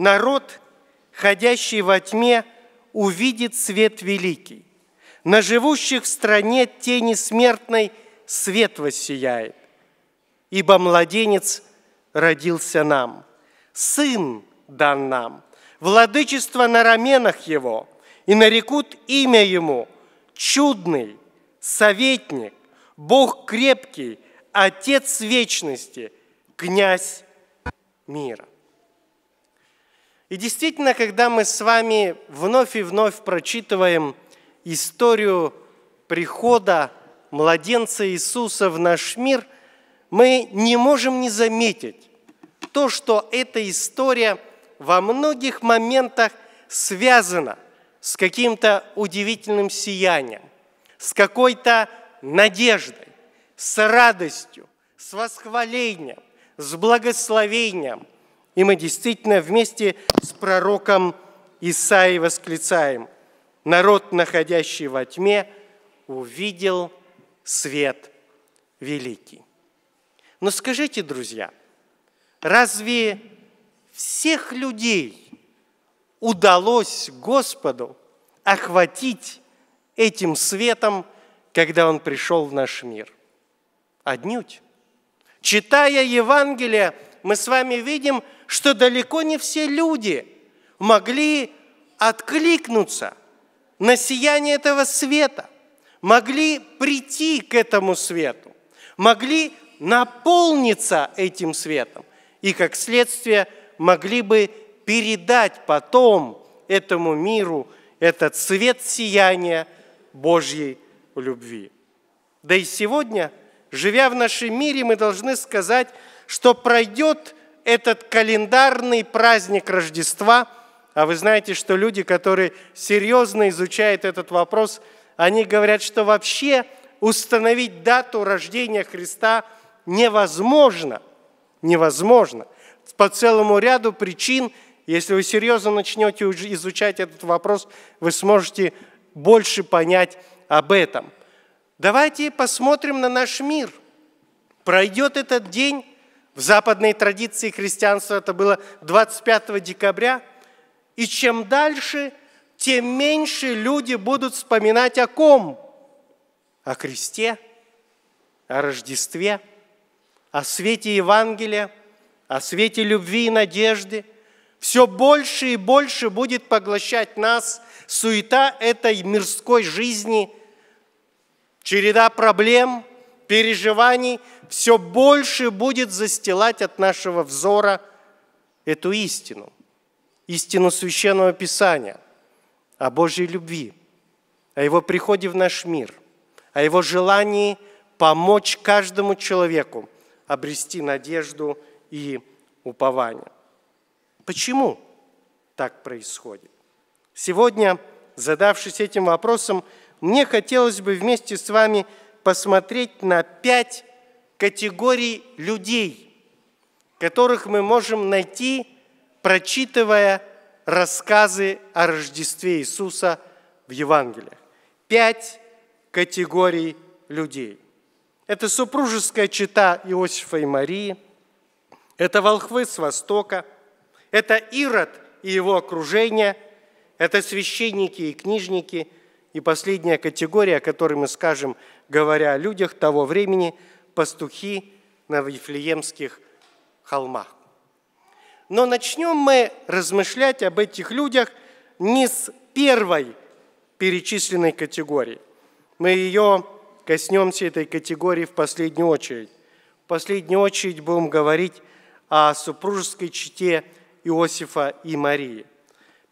народ, ходящий во тьме, увидит свет великий. На живущих в стране тени смертной свет воссияет, ибо младенец родился нам, сын дан нам, владычество на раменах его, и нарекут имя ему чудный, советник, Бог крепкий, Отец вечности, князь мира. И действительно, когда мы с вами вновь и вновь прочитываем историю прихода младенца Иисуса в наш мир, мы не можем не заметить то, что эта история во многих моментах связана с каким-то удивительным сиянием, с какой-то надеждой, с радостью, с восхвалением, с благословением – и мы действительно вместе с пророком Исаи восклицаем, народ, находящий во тьме, увидел свет великий. Но скажите, друзья, разве всех людей удалось Господу охватить этим светом, когда Он пришел в наш мир? Отнюдь. Читая Евангелие, мы с вами видим, что далеко не все люди могли откликнуться на сияние этого света, могли прийти к этому свету, могли наполниться этим светом и, как следствие, могли бы передать потом этому миру этот свет сияния Божьей любви. Да и сегодня, живя в нашем мире, мы должны сказать – что пройдет этот календарный праздник Рождества. А вы знаете, что люди, которые серьезно изучают этот вопрос, они говорят, что вообще установить дату рождения Христа невозможно. Невозможно. По целому ряду причин, если вы серьезно начнете изучать этот вопрос, вы сможете больше понять об этом. Давайте посмотрим на наш мир. Пройдет этот день, в западной традиции христианства это было 25 декабря, и чем дальше, тем меньше люди будут вспоминать о ком? О кресте, о Рождестве, о свете Евангелия, о свете любви и надежды. Все больше и больше будет поглощать нас суета этой мирской жизни, череда проблем – переживаний все больше будет застилать от нашего взора эту истину, истину священного Писания о Божьей любви, о Его приходе в наш мир, о Его желании помочь каждому человеку обрести надежду и упование. Почему так происходит? Сегодня, задавшись этим вопросом, мне хотелось бы вместе с вами – посмотреть на пять категорий людей, которых мы можем найти, прочитывая рассказы о Рождестве Иисуса в Евангелиях. Пять категорий людей. Это супружеская чита Иосифа и Марии, это волхвы с Востока, это Ирод и его окружение, это священники и книжники – и последняя категория, о которой мы скажем, говоря о людях того времени, пастухи на Вифлеемских холмах. Но начнем мы размышлять об этих людях не с первой перечисленной категории. Мы ее коснемся этой категории в последнюю очередь. В последнюю очередь будем говорить о супружеской чете Иосифа и Марии.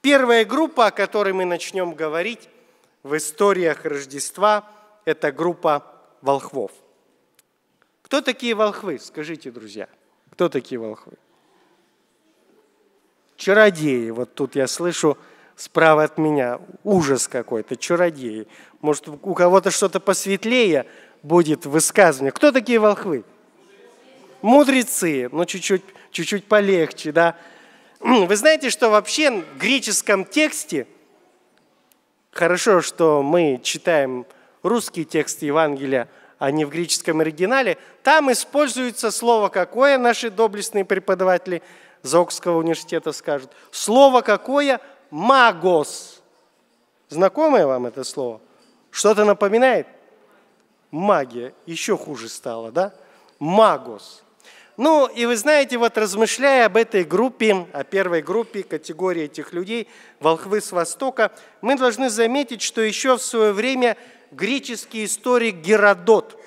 Первая группа, о которой мы начнем говорить, в историях Рождества – это группа волхвов. Кто такие волхвы? Скажите, друзья, кто такие волхвы? Чародеи, вот тут я слышу справа от меня, ужас какой-то, чародеи. Может, у кого-то что-то посветлее будет высказывание. Кто такие волхвы? Мудрецы, Но ну, чуть-чуть, чуть-чуть полегче, да. Вы знаете, что вообще в греческом тексте – Хорошо, что мы читаем русский текст Евангелия, а не в греческом оригинале. Там используется слово «какое» наши доблестные преподаватели Заокского университета скажут. Слово «какое» – «магос». Знакомое вам это слово? Что-то напоминает? Магия. Еще хуже стало, да? Магос. Ну, и вы знаете, вот размышляя об этой группе, о первой группе, категории этих людей, волхвы с Востока, мы должны заметить, что еще в свое время греческий историк Геродот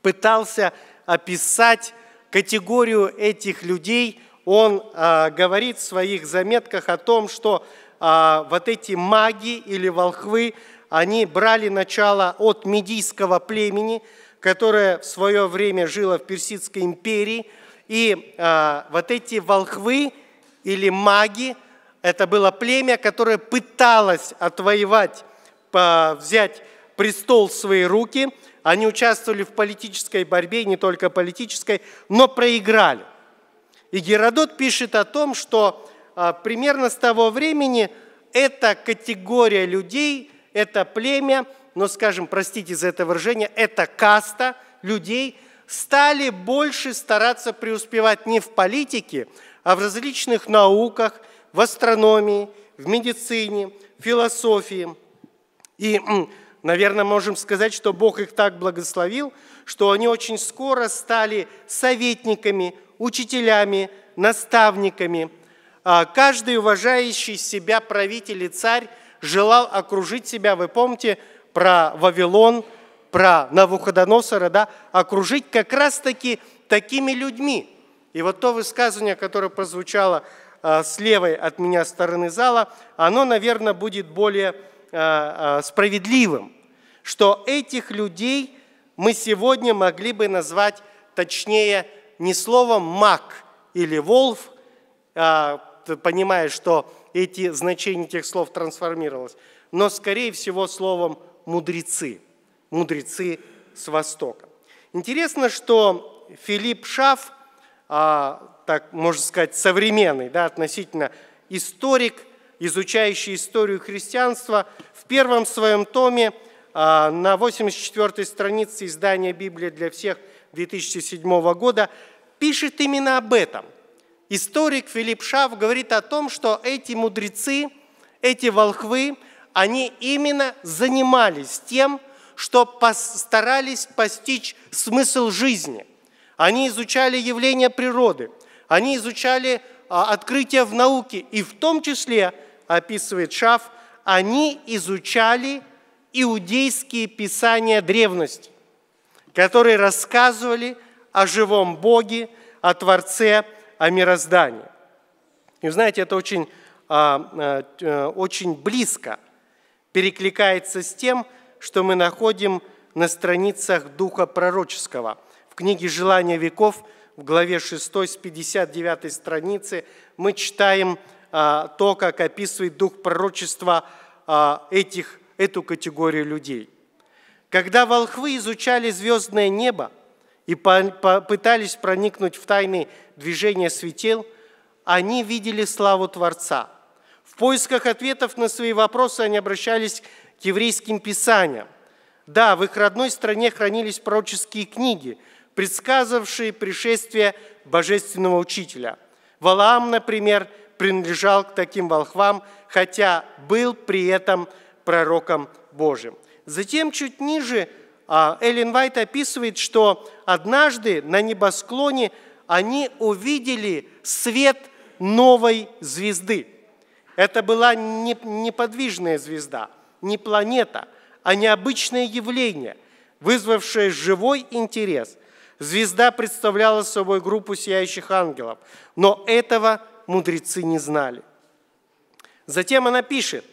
пытался описать категорию этих людей. Он а, говорит в своих заметках о том, что а, вот эти маги или волхвы, они брали начало от медийского племени – которое в свое время жило в Персидской империи. И э, вот эти волхвы или маги, это было племя, которое пыталось отвоевать, взять престол в свои руки. Они участвовали в политической борьбе, не только политической, но проиграли. И Геродот пишет о том, что а, примерно с того времени эта категория людей, это племя – но, скажем, простите за это выражение, эта каста людей стали больше стараться преуспевать не в политике, а в различных науках, в астрономии, в медицине, в философии. И, наверное, можем сказать, что Бог их так благословил, что они очень скоро стали советниками, учителями, наставниками. А каждый уважающий себя правитель и царь желал окружить себя, вы помните, про Вавилон, про Навуходоносора, да, окружить как раз-таки такими людьми. И вот то высказывание, которое прозвучало э, с левой от меня стороны зала, оно, наверное, будет более э, э, справедливым, что этих людей мы сегодня могли бы назвать точнее не словом «маг» или «волф», а, понимая, что эти значения этих слов трансформировалось, но, скорее всего, словом мудрецы, мудрецы с Востока. Интересно, что Филипп Шаф, а, так можно сказать, современный, да, относительно историк, изучающий историю христианства, в первом своем томе а, на 84-й странице издания «Библия для всех» 2007 года пишет именно об этом. Историк Филипп Шаф говорит о том, что эти мудрецы, эти волхвы, они именно занимались тем, что постарались постичь смысл жизни. Они изучали явления природы, они изучали а, открытия в науке, и в том числе, описывает Шаф, они изучали иудейские писания древности, которые рассказывали о живом Боге, о Творце, о мироздании. И знаете, это очень, а, а, э, очень близко – перекликается с тем, что мы находим на страницах Духа Пророческого. В книге «Желания веков» в главе 6 с 59 страницы мы читаем а, то, как описывает Дух Пророчества а, этих, эту категорию людей. Когда волхвы изучали звездное небо и пытались проникнуть в тайны движения светил, они видели славу Творца – в поисках ответов на свои вопросы они обращались к еврейским писаниям. Да, в их родной стране хранились пророческие книги, предсказывавшие пришествие божественного учителя. Валаам, например, принадлежал к таким волхвам, хотя был при этом пророком Божьим. Затем чуть ниже а, Эллен Вайт описывает, что однажды на небосклоне они увидели свет новой звезды – это была не неподвижная звезда, не планета, а необычное явление, вызвавшее живой интерес. Звезда представляла собой группу сияющих ангелов, но этого мудрецы не знали. Затем она пишет,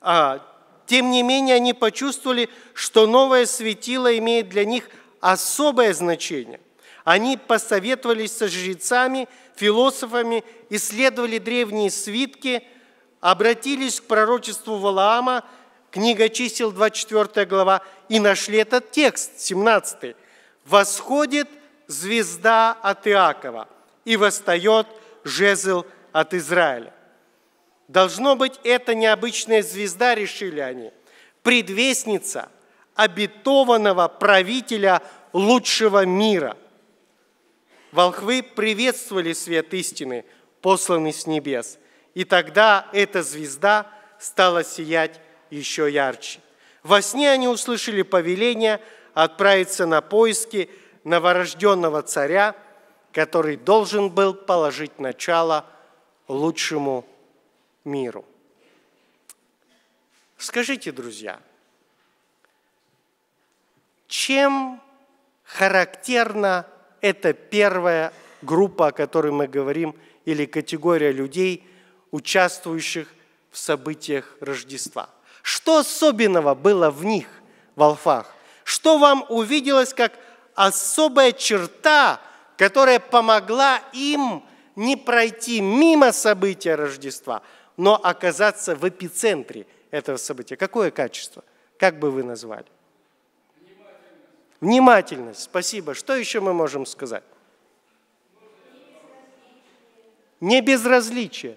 «А, тем не менее они почувствовали, что новое светило имеет для них особое значение. Они посоветовались со жрецами, философами, исследовали древние свитки – обратились к пророчеству Валаама, книга чисел 24 глава, и нашли этот текст, 17. «Восходит звезда от Иакова, и восстает жезл от Израиля». Должно быть, это необычная звезда, решили они, предвестница обетованного правителя лучшего мира. Волхвы приветствовали свет истины, посланный с небес, и тогда эта звезда стала сиять еще ярче. Во сне они услышали повеление отправиться на поиски новорожденного царя, который должен был положить начало лучшему миру. Скажите, друзья, чем характерна эта первая группа, о которой мы говорим, или категория людей – участвующих в событиях Рождества. Что особенного было в них, в Алфах? Что вам увиделось как особая черта, которая помогла им не пройти мимо события Рождества, но оказаться в эпицентре этого события? Какое качество? Как бы вы назвали? Внимательность. Внимательность. Спасибо. Что еще мы можем сказать? Не безразличие.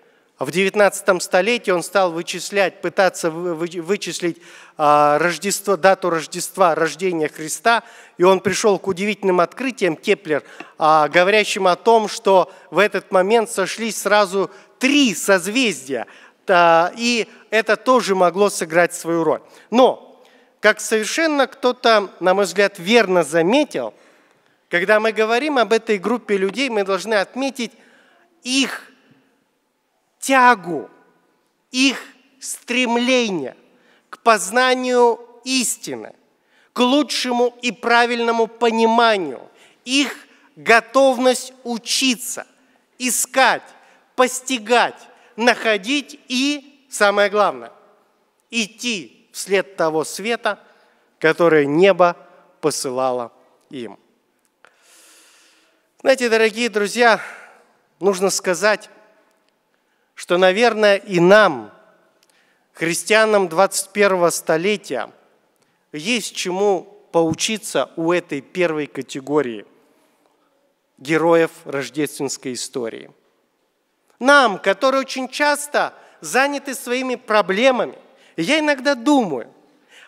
В 19 столетии он стал вычислять, пытаться вычислить а, Рождество, дату Рождества, рождения Христа, и он пришел к удивительным открытиям, Кеплер, а, говорящим о том, что в этот момент сошлись сразу три созвездия, и это тоже могло сыграть свою роль. Но, как совершенно кто-то, на мой взгляд, верно заметил, когда мы говорим об этой группе людей, мы должны отметить их тягу, их стремление к познанию истины, к лучшему и правильному пониманию, их готовность учиться, искать, постигать, находить и, самое главное, идти вслед того света, которое небо посылало им. Знаете, дорогие друзья, нужно сказать, что, наверное, и нам, христианам 21-го столетия, есть чему поучиться у этой первой категории героев рождественской истории. Нам, которые очень часто заняты своими проблемами, я иногда думаю,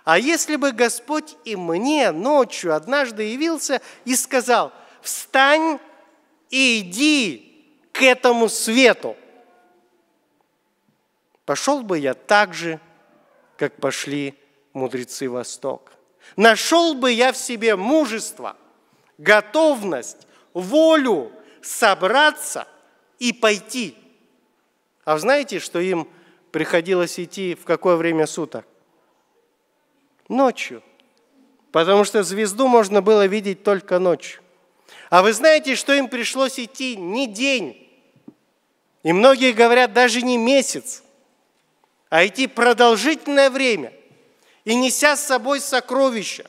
а если бы Господь и мне ночью однажды явился и сказал, встань и иди к этому свету – Пошел бы я так же, как пошли мудрецы Востока. Нашел бы я в себе мужество, готовность, волю собраться и пойти. А знаете, что им приходилось идти в какое время суток? Ночью. Потому что звезду можно было видеть только ночью. А вы знаете, что им пришлось идти не день, и многие говорят даже не месяц, а идти продолжительное время и неся с собой сокровища,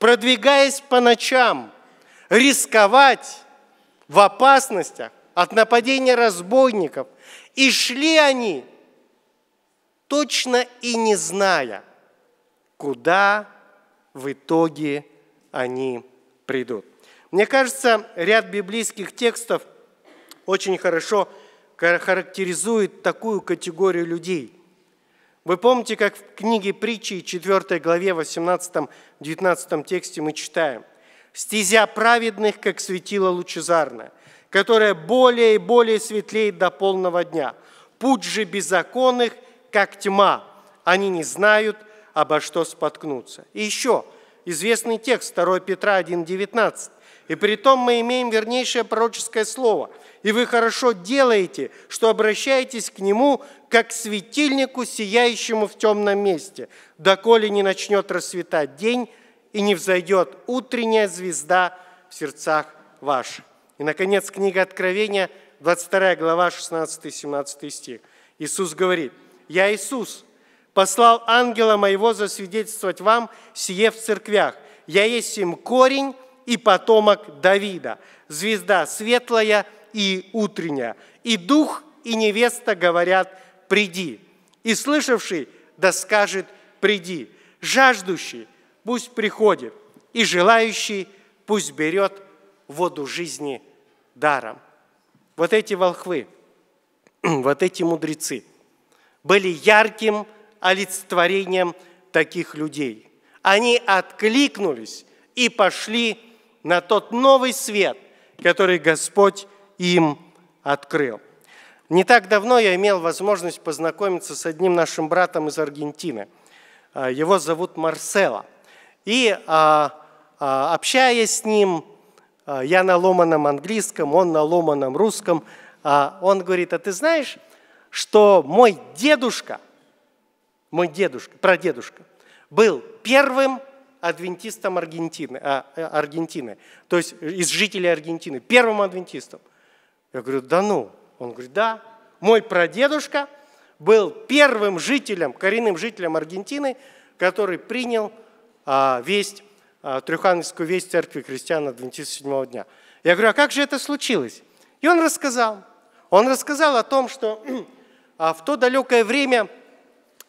продвигаясь по ночам, рисковать в опасностях от нападения разбойников. И шли они, точно и не зная, куда в итоге они придут. Мне кажется, ряд библейских текстов очень хорошо характеризует такую категорию людей, вы помните, как в книге притчи 4 главе 18-19 тексте мы читаем «Стезя праведных, как светило лучезарное, которое более и более светлеет до полного дня. Путь же беззаконных, как тьма, они не знают, обо что споткнуться». И еще известный текст 2 Петра 1,19. И при том мы имеем вернейшее пророческое слово. И вы хорошо делаете, что обращаетесь к нему, как к светильнику, сияющему в темном месте, доколе не начнет расцветать день и не взойдет утренняя звезда в сердцах ваших». И, наконец, книга Откровения, 22 глава, 16-17 стих. Иисус говорит, «Я Иисус, послал ангела моего засвидетельствовать вам сие в церквях. Я есть им корень, и потомок Давида, звезда светлая и утренняя. И дух, и невеста говорят «приди». И слышавший да скажет «приди». Жаждущий пусть приходит, и желающий пусть берет воду жизни даром. Вот эти волхвы, вот эти мудрецы были ярким олицетворением таких людей. Они откликнулись и пошли на тот новый свет, который Господь им открыл. Не так давно я имел возможность познакомиться с одним нашим братом из Аргентины. А, его зовут Марсело. И а, а, общаясь с ним, я на ломаном английском, он на ломаном русском, он говорит, а ты знаешь, что мой дедушка, мой дедушка, прадедушка, был первым адвентистом Аргентины, а, э, Аргентины, то есть э, из жителей Аргентины, первым адвентистом. Я говорю, да ну. Он говорит, да. Мой прадедушка был первым жителем, коренным жителем Аргентины, который принял а, весть, а, Трехановскую весть церкви христиан адвентистов седьмого дня. Я говорю, а как же это случилось? И он рассказал. Он рассказал о том, что а, в то далекое время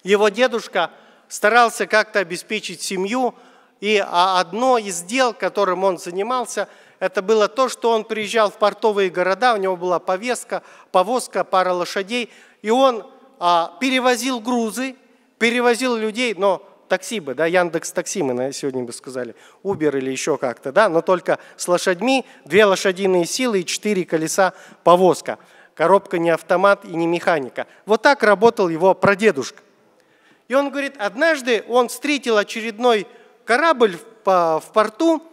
его дедушка старался как-то обеспечить семью, и а одно из дел, которым он занимался, это было то, что он приезжал в портовые города, у него была повестка, повозка, пара лошадей, и он а, перевозил грузы, перевозил людей, но такси бы, да, Яндекс такси мы сегодня бы сказали, Uber или еще как-то, да, но только с лошадьми, две лошадиные силы и четыре колеса повозка. Коробка не автомат и не механика. Вот так работал его прадедушка. И он говорит, однажды он встретил очередной корабль в порту,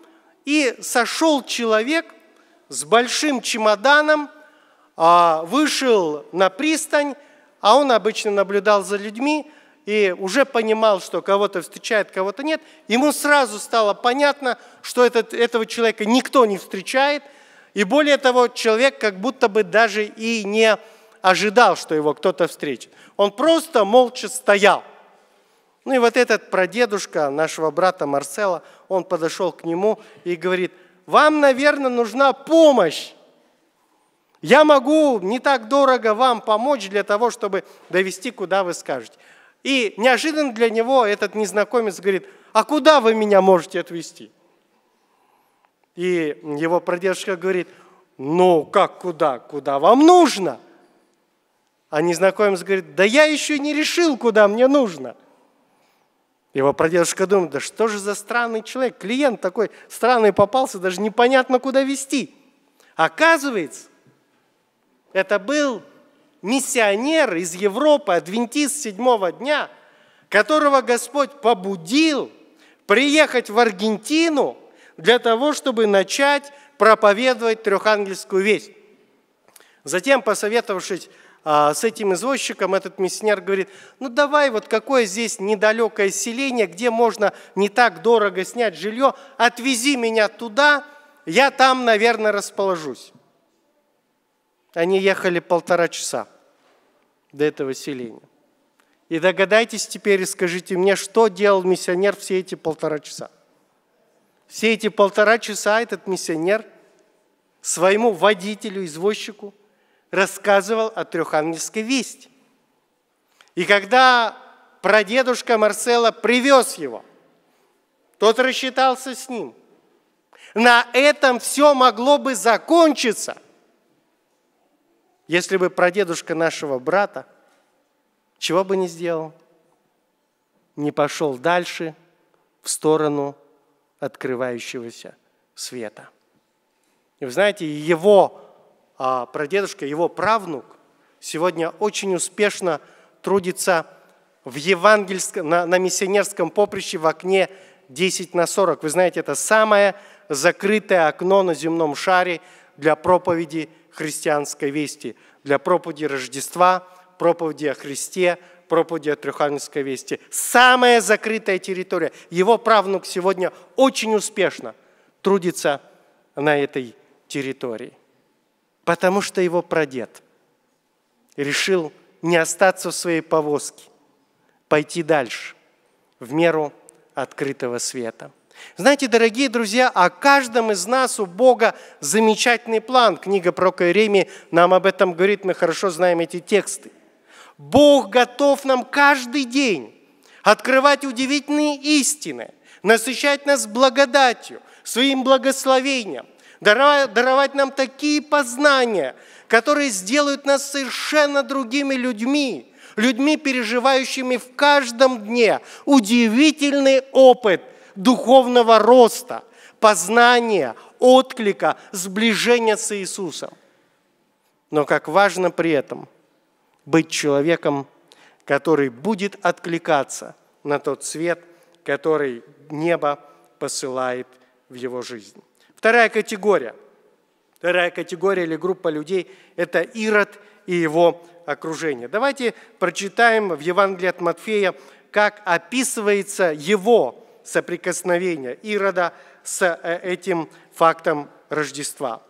и сошел человек с большим чемоданом, а, вышел на пристань, а он обычно наблюдал за людьми и уже понимал, что кого-то встречает, кого-то нет. Ему сразу стало понятно, что этот, этого человека никто не встречает, и более того, человек как будто бы даже и не ожидал, что его кто-то встретит. Он просто молча стоял – ну и вот этот прадедушка нашего брата Марсела, он подошел к нему и говорит, вам, наверное, нужна помощь. Я могу не так дорого вам помочь для того, чтобы довести, куда вы скажете. И неожиданно для него этот незнакомец говорит, а куда вы меня можете отвезти? И его прадедушка говорит, ну как куда, куда вам нужно? А незнакомец говорит, да я еще не решил, куда мне нужно – его прадедушка думает, да что же за странный человек, клиент такой странный попался, даже непонятно куда вести. Оказывается, это был миссионер из Европы, адвентист седьмого дня, которого Господь побудил приехать в Аргентину для того, чтобы начать проповедовать трехангельскую весть. Затем, посоветовавшись а, с этим извозчиком, этот миссионер говорит, ну давай вот какое здесь недалекое селение, где можно не так дорого снять жилье, отвези меня туда, я там, наверное, расположусь. Они ехали полтора часа до этого селения. И догадайтесь теперь и скажите мне, что делал миссионер все эти полтора часа. Все эти полтора часа этот миссионер своему водителю, извозчику – рассказывал о трехангельской вести. И когда прадедушка Марсела привез его, тот рассчитался с ним. На этом все могло бы закончиться, если бы прадедушка нашего брата чего бы не сделал, не пошел дальше в сторону открывающегося света. И вы знаете, его а прадедушка, его правнук, сегодня очень успешно трудится в евангельском, на, на миссионерском поприще в окне 10 на 40. Вы знаете, это самое закрытое окно на земном шаре для проповеди христианской вести, для проповеди Рождества, проповеди о Христе, проповеди о Треханинской вести. Самая закрытая территория. Его правнук сегодня очень успешно трудится на этой территории потому что его прадед решил не остаться в своей повозке, пойти дальше, в меру открытого света. Знаете, дорогие друзья, о каждом из нас у Бога замечательный план. Книга про Каиреми нам об этом говорит, мы хорошо знаем эти тексты. Бог готов нам каждый день открывать удивительные истины, насыщать нас благодатью, своим благословением, даровать нам такие познания, которые сделают нас совершенно другими людьми, людьми, переживающими в каждом дне удивительный опыт духовного роста, познания, отклика, сближения с Иисусом. Но как важно при этом быть человеком, который будет откликаться на тот свет, который небо посылает в его жизнь. Вторая категория. Вторая категория или группа людей – это Ирод и его окружение. Давайте прочитаем в Евангелии от Матфея, как описывается его соприкосновение Ирода с э, этим фактом Рождества.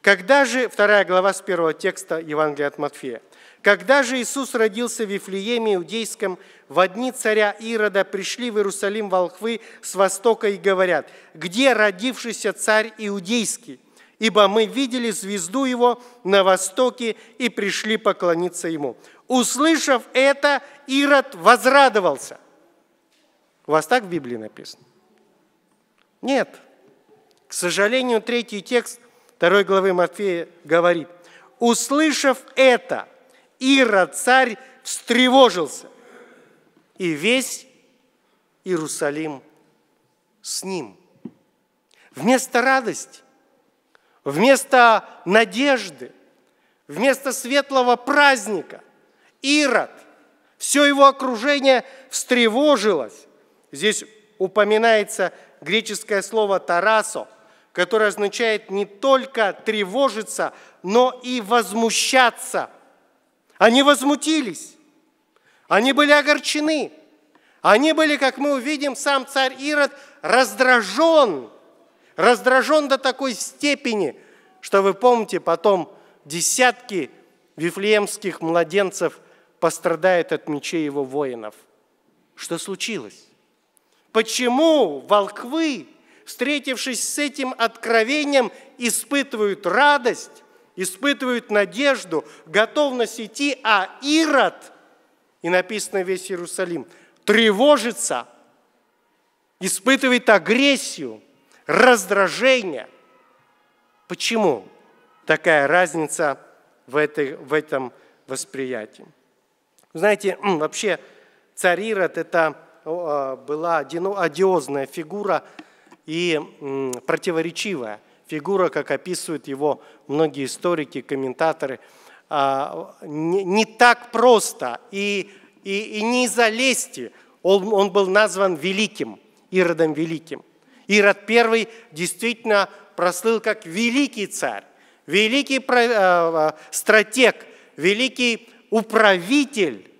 Когда же, вторая глава с первого текста Евангелия от Матфея, когда же Иисус родился в Вифлееме Иудейском, в одни царя Ирода пришли в Иерусалим волхвы с востока и говорят, «Где родившийся царь Иудейский? Ибо мы видели звезду его на востоке и пришли поклониться ему». Услышав это, Ирод возрадовался. У вас так в Библии написано? Нет. К сожалению, третий текст второй главы Матфея говорит, «Услышав это, Ирод, царь, встревожился, и весь Иерусалим с ним. Вместо радости, вместо надежды, вместо светлого праздника Ирод, все его окружение встревожилось. Здесь упоминается греческое слово «тарасо», которое означает не только тревожиться, но и возмущаться – они возмутились, они были огорчены, они были, как мы увидим, сам царь Ирод раздражен, раздражен до такой степени, что вы помните, потом десятки вифлеемских младенцев пострадает от мечей его воинов. Что случилось? Почему волквы, встретившись с этим откровением, испытывают радость, испытывают надежду, готовность идти, а Ирод, и написано весь Иерусалим, тревожится, испытывает агрессию, раздражение. Почему такая разница в, этой, в этом восприятии? Знаете, вообще царь Ирод – это а, была одиозная фигура и противоречивая – фигура, как описывают его многие историки, комментаторы, а, не, так просто и, и, и не из-за лести. Он, он был назван великим, Иродом Великим. Ирод I действительно прослыл как великий царь, великий а, а, стратег, великий управитель.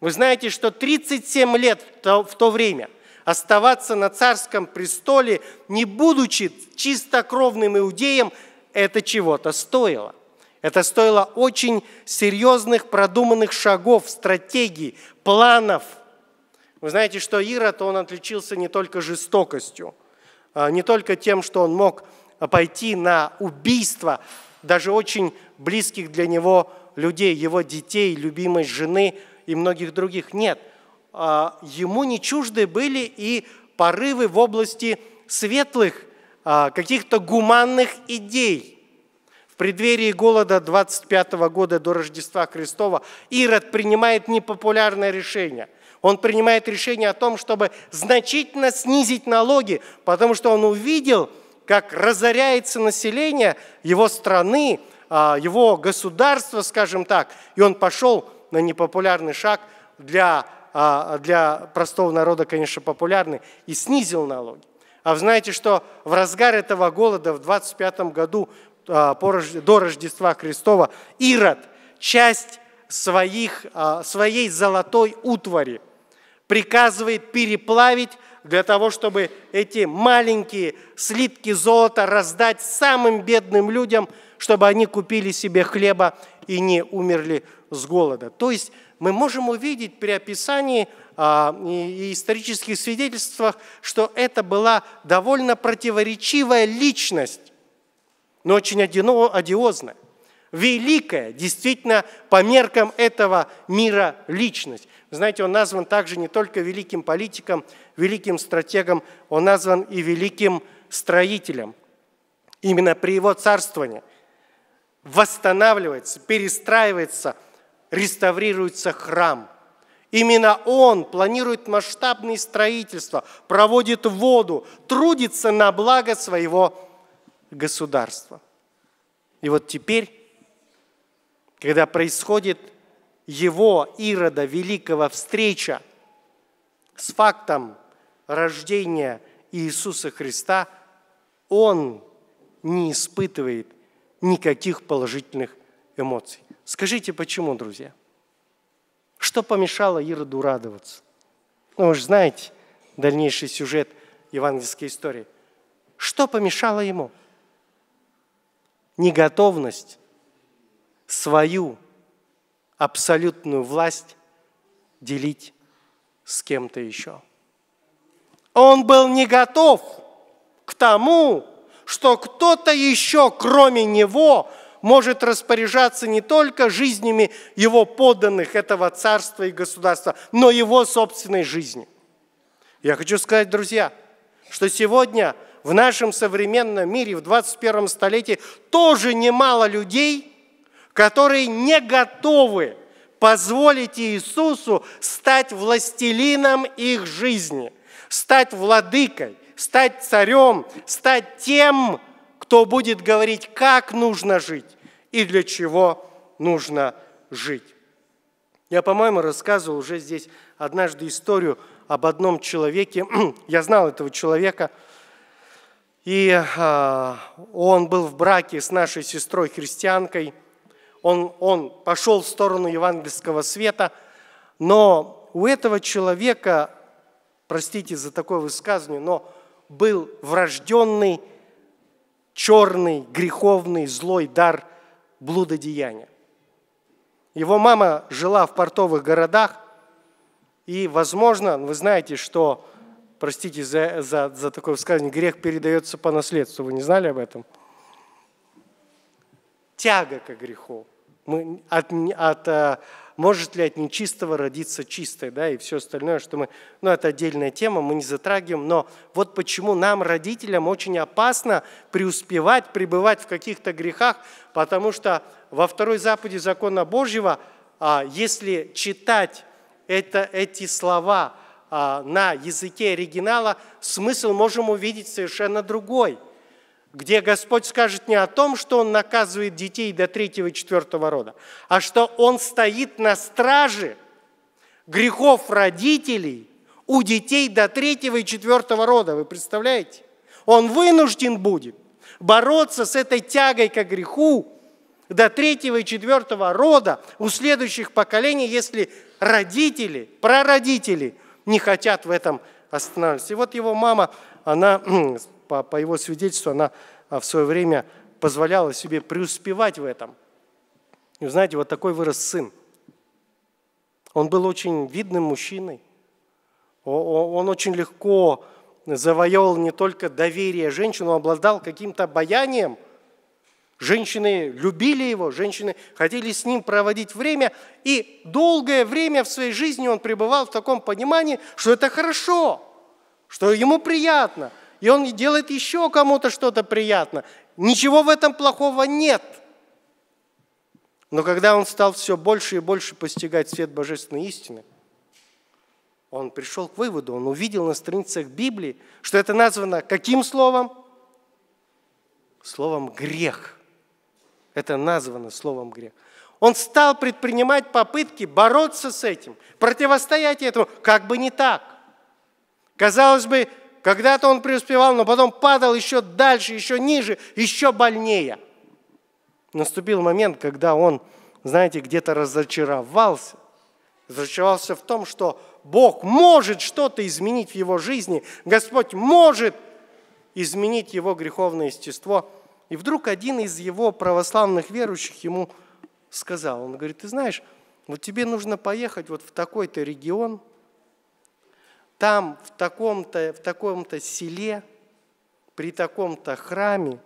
Вы знаете, что 37 лет в то, в то время – Оставаться на царском престоле, не будучи чистокровным иудеем, это чего-то стоило. Это стоило очень серьезных продуманных шагов, стратегий, планов. Вы знаете, что Ирод, он отличился не только жестокостью, а, не только тем, что он мог пойти на убийство даже очень близких для него людей, его детей, любимой жены и многих других. Нет – а, ему не чужды были и порывы в области светлых, а, каких-то гуманных идей. В преддверии голода 25 года до Рождества Христова Ирод принимает непопулярное решение. Он принимает решение о том, чтобы значительно снизить налоги, потому что он увидел, как разоряется население его страны, а, его государства, скажем так. И он пошел на непопулярный шаг для а, для простого народа, конечно, популярны, и снизил налоги. А вы знаете, что в разгар этого голода в 25 году а, до Рождества Христова Ирод часть своих, а, своей золотой утвари приказывает переплавить для того, чтобы эти маленькие слитки золота раздать самым бедным людям, чтобы они купили себе хлеба и не умерли с голода. То есть мы можем увидеть при описании а, и исторических свидетельствах, что это была довольно противоречивая личность, но очень одиозная, великая, действительно, по меркам этого мира личность. знаете, он назван также не только великим политиком, великим стратегом, он назван и великим строителем. Именно при его царствовании восстанавливается, перестраивается – реставрируется храм. Именно он планирует масштабные строительства, проводит воду, трудится на благо своего государства. И вот теперь, когда происходит его, Ирода Великого, встреча с фактом рождения Иисуса Христа, он не испытывает никаких положительных эмоций. Скажите, почему, друзья? Что помешало Ироду радоваться? Ну, вы же знаете дальнейший сюжет евангельской истории. Что помешало ему? Неготовность свою абсолютную власть делить с кем-то еще. Он был не готов к тому, что кто-то еще, кроме него, может распоряжаться не только жизнями его подданных этого царства и государства, но его собственной жизнью. Я хочу сказать, друзья, что сегодня в нашем современном мире, в 21 столетии, тоже немало людей, которые не готовы позволить Иисусу стать властелином их жизни, стать владыкой, стать царем, стать тем, кто будет говорить, как нужно жить и для чего нужно жить. Я, по-моему, рассказывал уже здесь однажды историю об одном человеке. Я знал этого человека, и а, он был в браке с нашей сестрой христианкой. Он, он пошел в сторону евангельского света, но у этого человека, простите за такое высказывание, но был врожденный черный, греховный, злой дар блудодеяния. Его мама жила в портовых городах, и, возможно, вы знаете, что, простите за, за, за такое высказывание, грех передается по наследству. Вы не знали об этом? Тяга к греху. Мы от, от э, может ли от нечистого родиться чистое, да, и все остальное, что мы, ну, это отдельная тема, мы не затрагиваем, но вот почему нам, родителям, очень опасно преуспевать, пребывать в каких-то грехах, потому что во второй заповеди закона Божьего, а, если читать это, эти слова а, на языке оригинала, смысл можем увидеть совершенно другой – где Господь скажет не о том, что Он наказывает детей до третьего и четвертого рода, а что Он стоит на страже грехов родителей у детей до третьего и четвертого рода. Вы представляете? Он вынужден будет бороться с этой тягой к греху до третьего и четвертого рода у следующих поколений, если родители, прародители не хотят в этом останавливаться. И вот его мама, она по, по его свидетельству, она а, в свое время позволяла себе преуспевать в этом. И знаете, вот такой вырос сын. Он был очень видным мужчиной. Он очень легко завоевал не только доверие женщин, он обладал каким-то обаянием. Женщины любили его, женщины хотели с ним проводить время, и долгое время в своей жизни он пребывал в таком понимании, что это хорошо, что ему приятно – и он делает еще кому-то что-то приятно. Ничего в этом плохого нет. Но когда он стал все больше и больше постигать свет божественной истины, он пришел к выводу, он увидел на страницах Библии, что это названо каким словом? Словом грех. Это названо словом грех. Он стал предпринимать попытки бороться с этим, противостоять этому, как бы не так. Казалось бы, когда-то он преуспевал, но потом падал еще дальше, еще ниже, еще больнее. Наступил момент, когда он, знаете, где-то разочаровался. Разочаровался в том, что Бог может что-то изменить в его жизни. Господь может изменить его греховное естество. И вдруг один из его православных верующих ему сказал, он говорит, ты знаешь, вот тебе нужно поехать вот в такой-то регион – там, в таком-то, в таком-то селе, при таком-то храме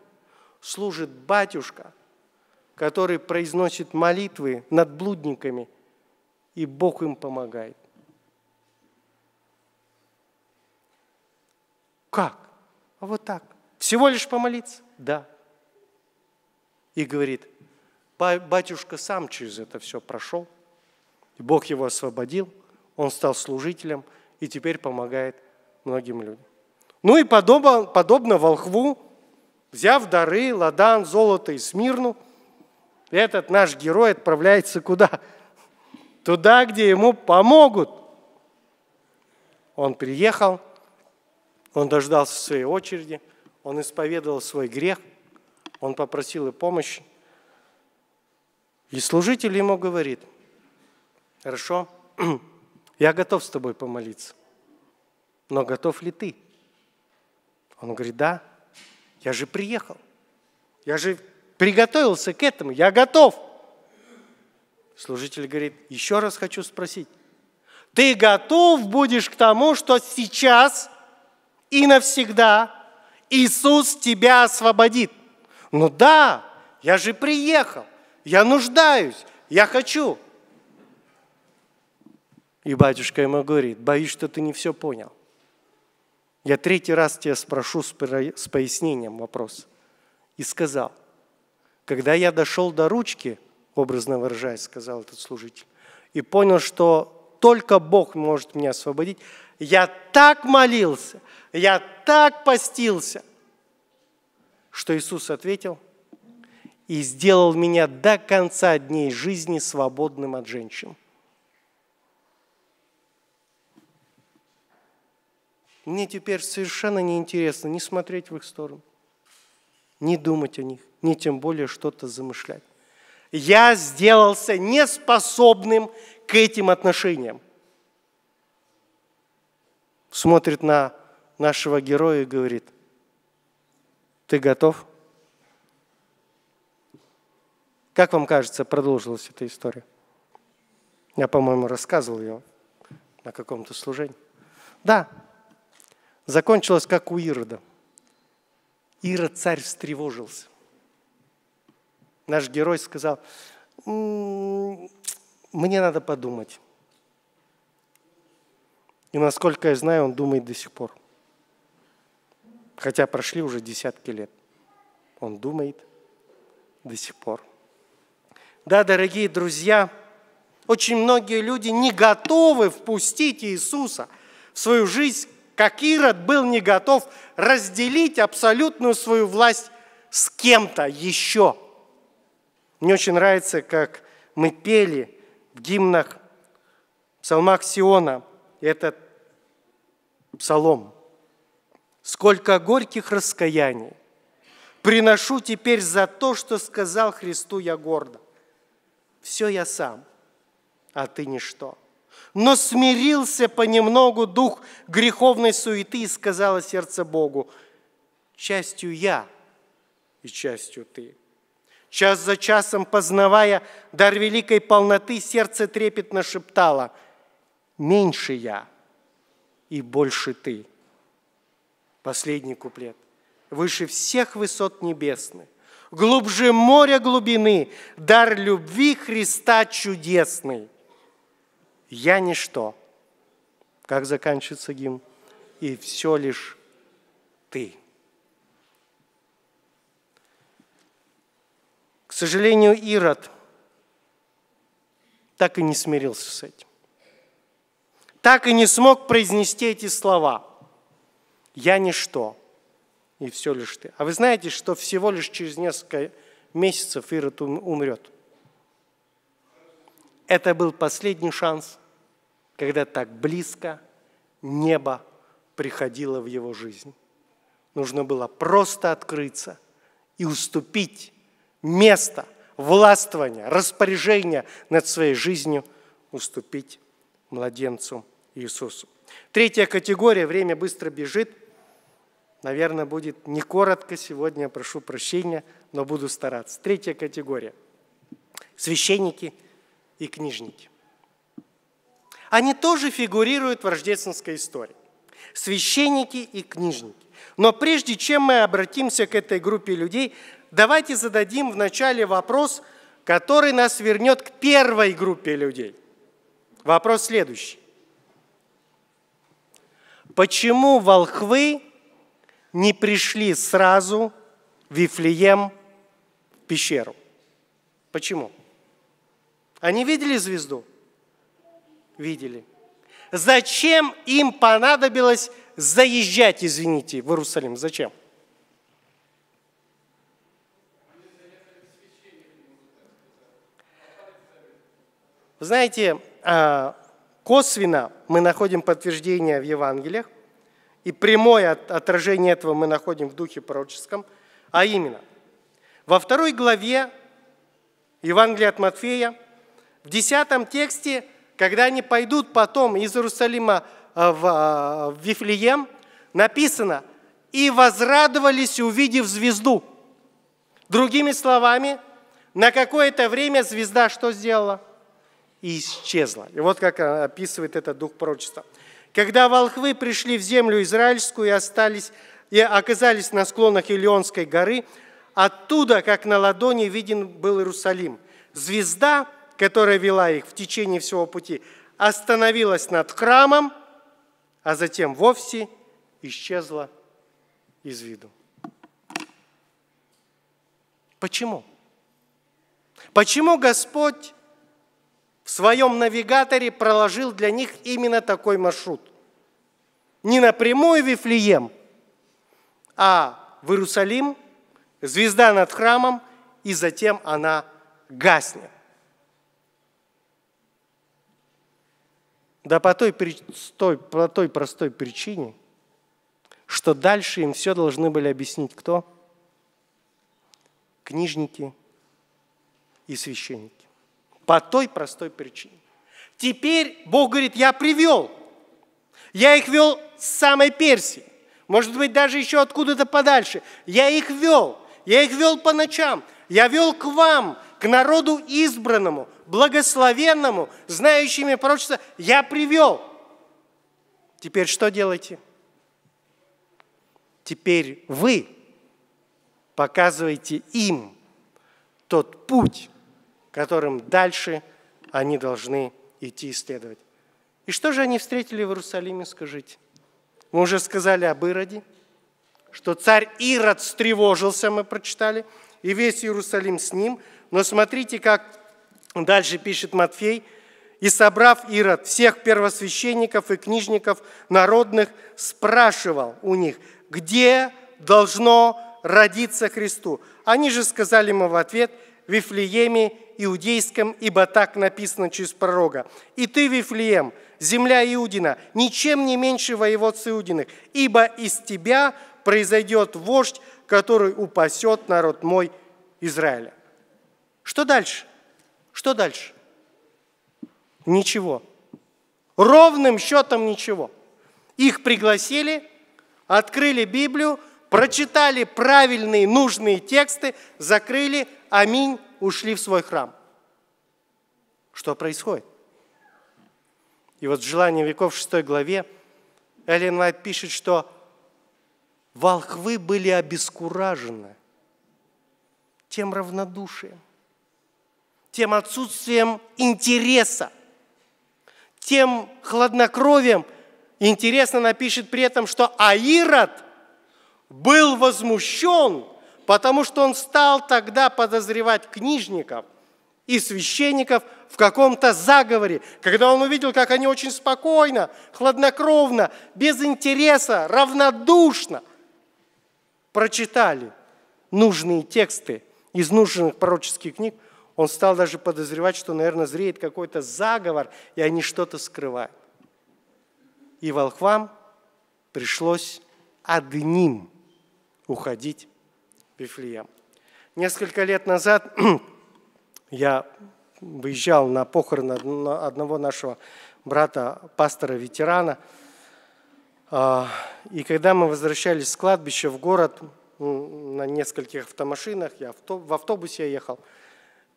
служит батюшка, который произносит молитвы над блудниками, и Бог им помогает. Как? А вот так. Всего лишь помолиться? Да. И говорит, батюшка сам через это все прошел, Бог его освободил, он стал служителем – и теперь помогает многим людям. Ну и подобно, подобно волхву, взяв дары, ладан, золото и смирну, этот наш герой отправляется куда? Туда, где ему помогут. Он приехал, он дождался своей очереди, он исповедовал свой грех, он попросил и помощи. И служитель ему говорит, хорошо, я готов с тобой помолиться. Но готов ли ты? Он говорит, да, я же приехал. Я же приготовился к этому, я готов. Служитель говорит, еще раз хочу спросить. Ты готов будешь к тому, что сейчас и навсегда Иисус тебя освободит? Ну да, я же приехал, я нуждаюсь, я хочу. И батюшка ему говорит, боюсь, что ты не все понял. Я третий раз тебя спрошу с пояснением вопрос. И сказал, когда я дошел до ручки, образно выражаясь, сказал этот служитель, и понял, что только Бог может меня освободить, я так молился, я так постился, что Иисус ответил, и сделал меня до конца дней жизни свободным от женщин. Мне теперь совершенно неинтересно не смотреть в их сторону, не думать о них, не тем более что-то замышлять. Я сделался неспособным к этим отношениям. Смотрит на нашего героя и говорит, ты готов? Как вам кажется, продолжилась эта история? Я, по-моему, рассказывал ее на каком-то служении. Да, закончилось, как у Ирода. Ирод царь встревожился. Наш герой сказал, мне надо подумать. И насколько я знаю, он думает до сих пор. Хотя прошли уже десятки лет. Он думает до сих пор. Да, дорогие друзья, очень многие люди не готовы впустить Иисуса в свою жизнь как Ирод был не готов разделить абсолютную свою власть с кем-то еще. Мне очень нравится, как мы пели в гимнах, в псалмах Сиона этот псалом. «Сколько горьких раскаяний приношу теперь за то, что сказал Христу я гордо. Все я сам, а ты ничто» но смирился понемногу дух греховной суеты и сказала сердце Богу, частью я и частью ты. Час за часом, познавая дар великой полноты, сердце трепетно шептало, меньше я и больше ты. Последний куплет. Выше всех высот небесных, глубже моря глубины, дар любви Христа чудесный – я ничто. Как заканчивается гимн? И все лишь ты. К сожалению, Ирод так и не смирился с этим. Так и не смог произнести эти слова. Я ничто, и все лишь ты. А вы знаете, что всего лишь через несколько месяцев Ирод умрет – это был последний шанс, когда так близко небо приходило в его жизнь. Нужно было просто открыться и уступить место властвования, распоряжения над своей жизнью, уступить младенцу Иисусу. Третья категория, время быстро бежит. Наверное, будет не коротко сегодня, прошу прощения, но буду стараться. Третья категория. Священники – и книжники. Они тоже фигурируют в рождественской истории. Священники и книжники. Но прежде чем мы обратимся к этой группе людей, давайте зададим вначале вопрос, который нас вернет к первой группе людей. Вопрос следующий. Почему волхвы не пришли сразу в Вифлеем в пещеру? Почему? Почему? Они видели звезду? Видели. Зачем им понадобилось заезжать, извините, в Иерусалим? Зачем? Вы знаете, а, косвенно мы находим подтверждение в Евангелиях, и прямое отражение этого мы находим в Духе Пророческом, а именно, во второй главе Евангелия от Матфея, в десятом тексте, когда они пойдут потом из Иерусалима э, э, в Вифлеем, написано «И возрадовались, увидев звезду». Другими словами, на какое-то время звезда что сделала? И исчезла. И вот как описывает это дух пророчества. Когда волхвы пришли в землю израильскую и остались и оказались на склонах Илионской горы, оттуда, как на ладони, виден был Иерусалим. Звезда которая вела их в течение всего пути, остановилась над храмом, а затем вовсе исчезла из виду. Почему? Почему Господь в своем навигаторе проложил для них именно такой маршрут? Не напрямую в Вифлеем, а в Иерусалим, звезда над храмом, и затем она гаснет. Да по той, той, по той простой причине, что дальше им все должны были объяснить кто? Книжники и священники. По той простой причине. Теперь Бог говорит, я привел. Я их вел с самой Персии. Может быть, даже еще откуда-то подальше. Я их вел. Я их вел по ночам. Я вел к вам, к народу избранному, благословенному, знающими пророчество, я привел. Теперь что делаете? Теперь вы показываете им тот путь, которым дальше они должны идти исследовать. И что же они встретили в Иерусалиме, скажите? Мы уже сказали об Ироде, что царь Ирод встревожился, мы прочитали, и весь Иерусалим с ним. Но смотрите, как Дальше пишет Матфей, «И собрав Ирод всех первосвященников и книжников народных, спрашивал у них, где должно родиться Христу? Они же сказали ему в ответ, в Вифлееме Иудейском, ибо так написано через пророка. И ты, Вифлеем, земля Иудина, ничем не меньше воевод Иудиных, ибо из тебя произойдет вождь, который упасет народ мой Израиля. Что дальше? Что дальше? Ничего. Ровным счетом ничего. Их пригласили, открыли Библию, прочитали правильные, нужные тексты, закрыли, аминь, ушли в свой храм. Что происходит? И вот в «Желании веков» в 6 главе Эллен Вайт пишет, что волхвы были обескуражены тем равнодушием, тем отсутствием интереса, тем хладнокровием. Интересно напишет при этом, что Аирод был возмущен, потому что он стал тогда подозревать книжников и священников в каком-то заговоре, когда он увидел, как они очень спокойно, хладнокровно, без интереса, равнодушно прочитали нужные тексты из нужных пророческих книг, он стал даже подозревать, что, наверное, зреет какой-то заговор, и они что-то скрывают. И волхвам пришлось одним уходить в Вифлеем. Несколько лет назад я выезжал на похороны одного нашего брата, пастора-ветерана. А, и когда мы возвращались с кладбища в город на нескольких автомашинах, я в автобусе ехал –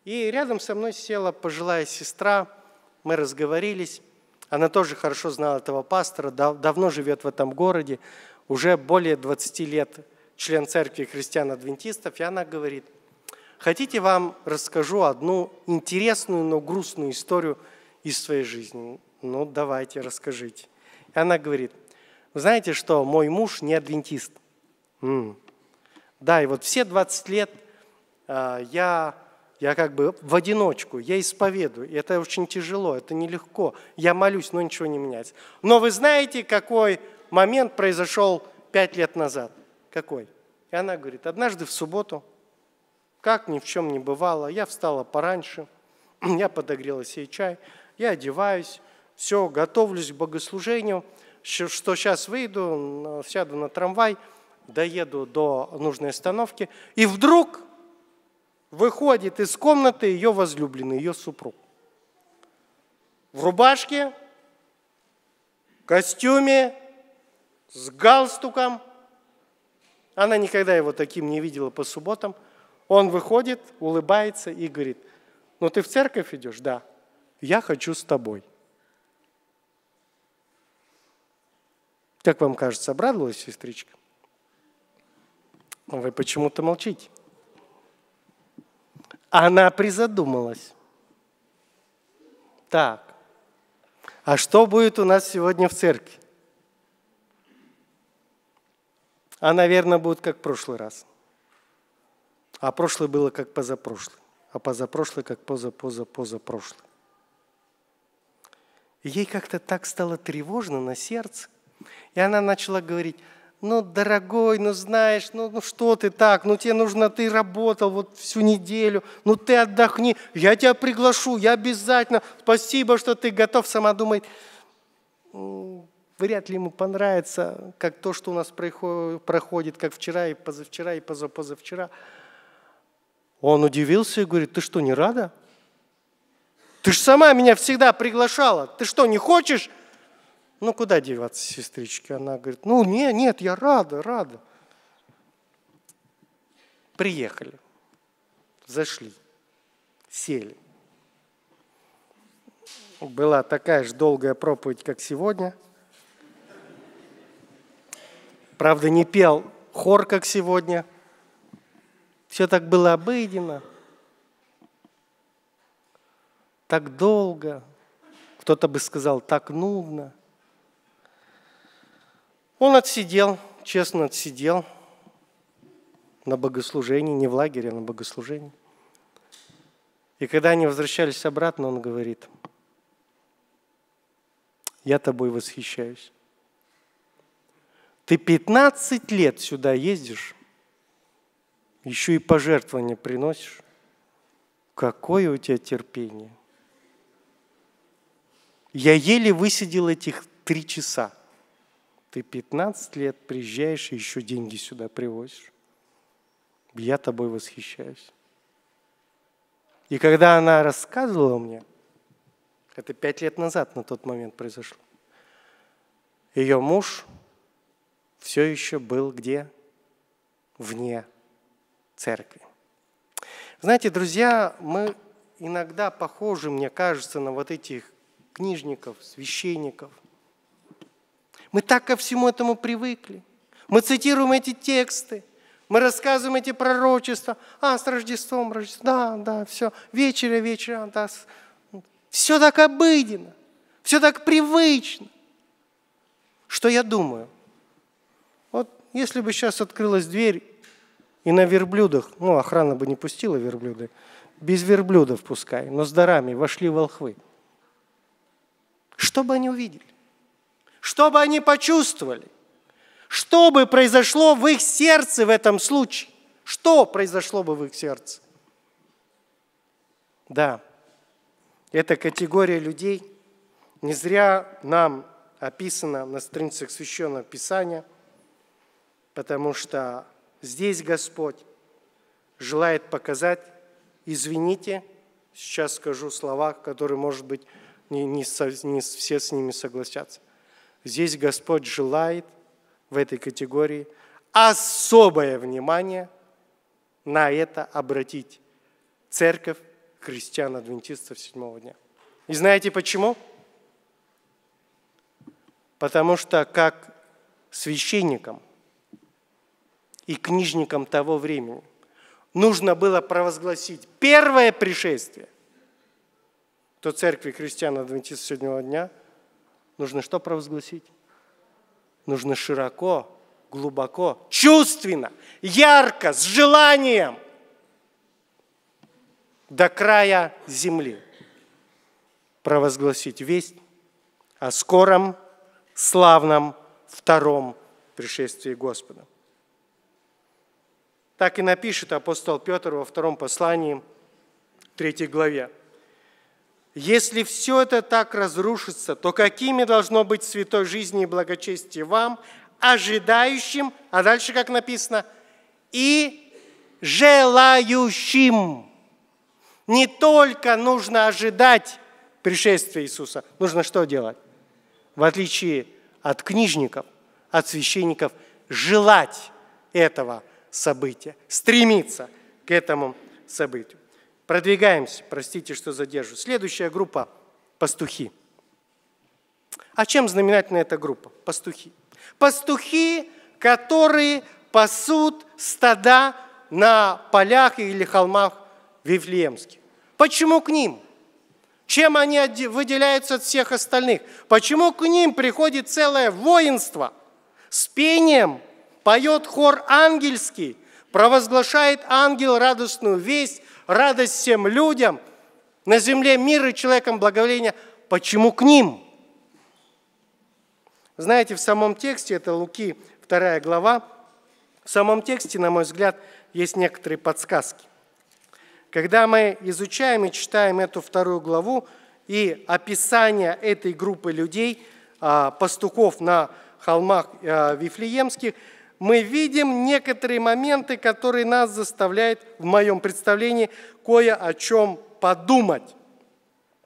и рядом со мной села пожилая сестра, мы разговорились. Она тоже хорошо знала этого пастора, дав давно живет в этом городе, уже более 20 лет член церкви христиан-адвентистов, и она говорит, хотите вам расскажу одну интересную, но грустную историю из своей жизни? Ну, давайте, расскажите. И она говорит, вы знаете, что мой муж не адвентист. М-м. Да, и вот все 20 лет э, я я как бы в одиночку, я исповедую. это очень тяжело, это нелегко. Я молюсь, но ничего не меняется. Но вы знаете, какой момент произошел пять лет назад? Какой? И она говорит, однажды в субботу, как ни в чем не бывало, я встала пораньше, я подогрела себе чай, я одеваюсь, все, готовлюсь к богослужению, что сейчас выйду, сяду на трамвай, доеду до нужной остановки, и вдруг выходит из комнаты ее возлюбленный, ее супруг. В рубашке, костюме, с галстуком. Она никогда его таким не видела по субботам. Он выходит, улыбается и говорит, ну ты в церковь идешь? Да. Я хочу с тобой. Как вам кажется, обрадовалась сестричка? Вы почему-то молчите. Она призадумалась. Так, а что будет у нас сегодня в церкви? А, наверное, будет как в прошлый раз. А прошлый было как позапрошлый. А позапрошлый как поза-поза-позапрошлый. Ей как-то так стало тревожно на сердце. И она начала говорить – ну, дорогой, ну, знаешь, ну, ну что ты так, ну, тебе нужно, ты работал вот всю неделю, ну, ты отдохни, я тебя приглашу, я обязательно, спасибо, что ты готов, сама думает. Вряд ли ему понравится, как то, что у нас проходит, как вчера и позавчера, и позапозавчера. Он удивился и говорит, ты что, не рада? Ты же сама меня всегда приглашала, ты что, не хочешь? Ну, куда деваться, сестрички? Она говорит, ну, не, нет, я рада, рада. Приехали, зашли, сели. Была такая же долгая проповедь, как сегодня. Правда, не пел хор, как сегодня. Все так было обыденно. Так долго. Кто-то бы сказал, так нудно. Он отсидел, честно отсидел на богослужении, не в лагере, а на богослужении. И когда они возвращались обратно, он говорит, я тобой восхищаюсь. Ты 15 лет сюда ездишь, еще и пожертвования приносишь. Какое у тебя терпение. Я еле высидел этих три часа – ты 15 лет приезжаешь и еще деньги сюда привозишь. Я тобой восхищаюсь. И когда она рассказывала мне, это пять лет назад на тот момент произошло, ее муж все еще был где? Вне церкви. Знаете, друзья, мы иногда похожи, мне кажется, на вот этих книжников, священников – мы так ко всему этому привыкли. Мы цитируем эти тексты, мы рассказываем эти пророчества. А, с Рождеством, Рождество, да, да, все, вечера, вечера, да. Все так обыденно, все так привычно. Что я думаю? Вот если бы сейчас открылась дверь и на верблюдах, ну, охрана бы не пустила верблюды, без верблюдов пускай, но с дарами вошли волхвы. Что бы они увидели? Чтобы они почувствовали? Что бы произошло в их сердце в этом случае? Что произошло бы в их сердце? Да, это категория людей. Не зря нам описано на страницах Священного Писания, потому что здесь Господь желает показать, извините, сейчас скажу слова, которые, может быть, не, не, не все с ними согласятся. Здесь Господь желает в этой категории особое внимание на это обратить. Церковь христиан-адвентистов седьмого дня. И знаете почему? Потому что как священникам и книжникам того времени нужно было провозгласить первое пришествие, то церкви христиан-адвентистов седьмого дня – Нужно что провозгласить? Нужно широко, глубоко, чувственно, ярко, с желанием до края земли провозгласить весть о скором, славном втором пришествии Господа. Так и напишет апостол Петр во втором послании, третьей главе. Если все это так разрушится, то какими должно быть святой жизни и благочестие вам, ожидающим, а дальше как написано, и желающим. Не только нужно ожидать пришествия Иисуса, нужно что делать? В отличие от книжников, от священников, желать этого события, стремиться к этому событию. Продвигаемся, простите, что задержу. Следующая группа – пастухи. А чем знаменательна эта группа? Пастухи. Пастухи, которые пасут стада на полях или холмах Вифлеемских. Почему к ним? Чем они выделяются от всех остальных? Почему к ним приходит целое воинство с пением, поет хор ангельский, провозглашает ангел радостную весть радость всем людям, на земле мир и человеком благоволение. Почему к ним? Знаете, в самом тексте, это Луки вторая глава, в самом тексте, на мой взгляд, есть некоторые подсказки. Когда мы изучаем и читаем эту вторую главу и описание этой группы людей, а, пастухов на холмах а, Вифлеемских – мы видим некоторые моменты, которые нас заставляют, в моем представлении, кое о чем подумать.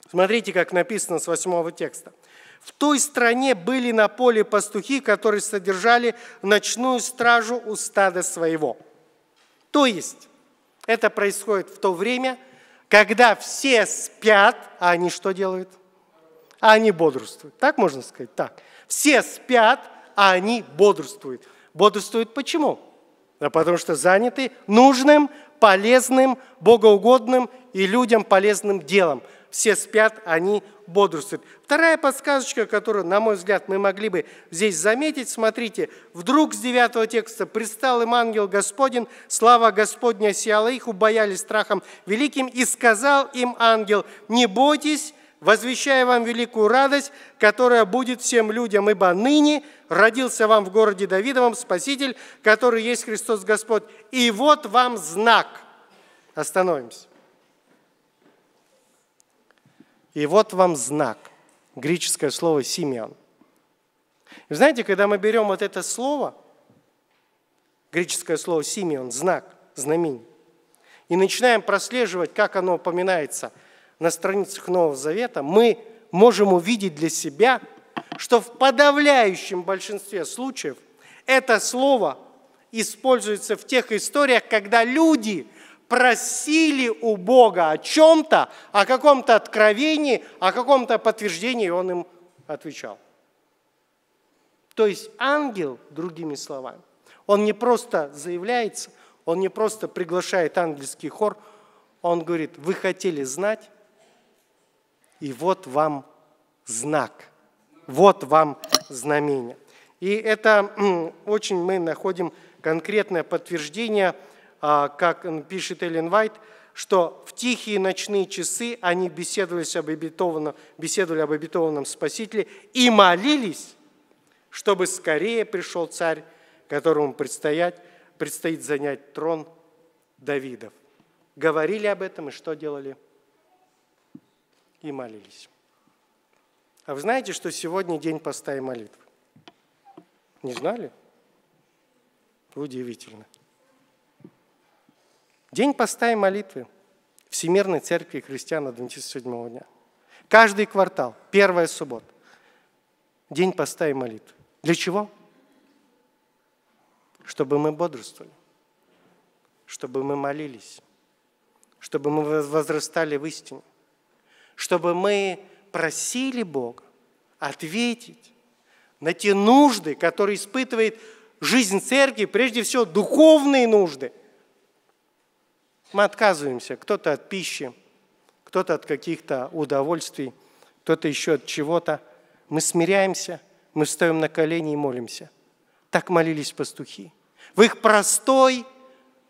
Смотрите, как написано с восьмого текста. В той стране были на поле пастухи, которые содержали ночную стражу у стада своего. То есть это происходит в то время, когда все спят, а они что делают? А они бодрствуют. Так можно сказать? Так. Все спят, а они бодрствуют бодрствуют почему? Да потому что заняты нужным, полезным, богоугодным и людям полезным делом. Все спят, они бодрствуют. Вторая подсказочка, которую, на мой взгляд, мы могли бы здесь заметить, смотрите, вдруг с 9 текста «Пристал им ангел Господень, слава Господня сияла их, убоялись страхом великим, и сказал им ангел, не бойтесь, возвещая вам великую радость, которая будет всем людям, ибо ныне родился вам в городе Давидовом Спаситель, который есть Христос Господь. И вот вам знак. Остановимся. И вот вам знак. Греческое слово «симеон». И знаете, когда мы берем вот это слово, греческое слово «симеон», знак, знамение, и начинаем прослеживать, как оно упоминается – на страницах Нового Завета, мы можем увидеть для себя, что в подавляющем большинстве случаев это слово используется в тех историях, когда люди просили у Бога о чем-то, о каком-то откровении, о каком-то подтверждении, и он им отвечал. То есть ангел, другими словами, он не просто заявляется, он не просто приглашает ангельский хор, он говорит, вы хотели знать, и вот вам знак, вот вам знамение. И это очень мы находим конкретное подтверждение, а, как пишет Эллен Вайт, что в тихие ночные часы они беседовали об обетованном, беседовали об обетованном Спасителе и молились, чтобы скорее пришел царь, которому предстоять, предстоит занять трон Давидов. Говорили об этом и что делали? и молились. А вы знаете, что сегодня день поста и молитвы? Не знали? Удивительно. День поста и молитвы Всемирной Церкви Христиан Адвентиста Седьмого дня. Каждый квартал, первая суббота. День поста и молитвы. Для чего? Чтобы мы бодрствовали, чтобы мы молились, чтобы мы возрастали в истине, чтобы мы просили Бога ответить на те нужды, которые испытывает жизнь церкви, прежде всего духовные нужды. Мы отказываемся, кто-то от пищи, кто-то от каких-то удовольствий, кто-то еще от чего-то. Мы смиряемся, мы встаем на колени и молимся. Так молились пастухи. В их простой,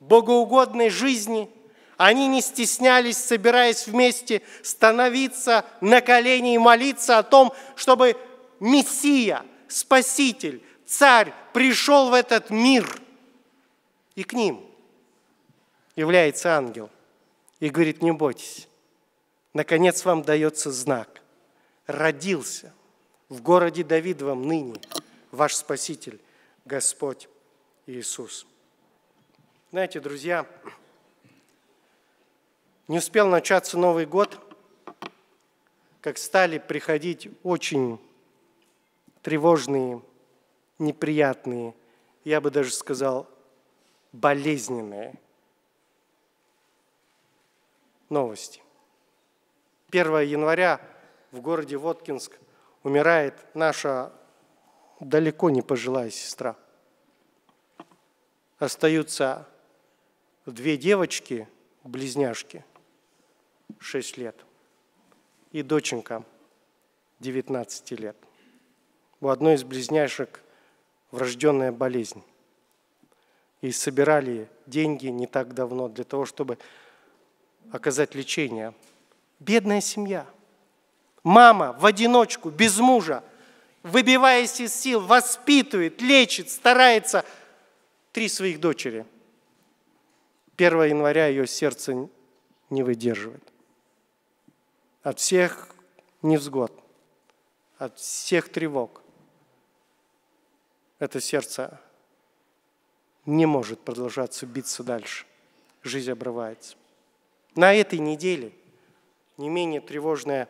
богоугодной жизни – они не стеснялись, собираясь вместе, становиться на колени и молиться о том, чтобы Мессия, Спаситель, Царь пришел в этот мир. И к ним является ангел и говорит, не бойтесь, наконец вам дается знак. Родился в городе Давидовом ныне ваш Спаситель, Господь Иисус. Знаете, друзья, не успел начаться Новый год, как стали приходить очень тревожные, неприятные, я бы даже сказал, болезненные новости. 1 января в городе Воткинск умирает наша далеко не пожилая сестра. Остаются две девочки, близняшки – 6 лет и доченька 19 лет. У одной из близняшек врожденная болезнь. И собирали деньги не так давно для того, чтобы оказать лечение. Бедная семья. Мама в одиночку, без мужа, выбиваясь из сил, воспитывает, лечит, старается. Три своих дочери. 1 января ее сердце не выдерживает от всех невзгод, от всех тревог. Это сердце не может продолжаться биться дальше. Жизнь обрывается. На этой неделе не менее тревожное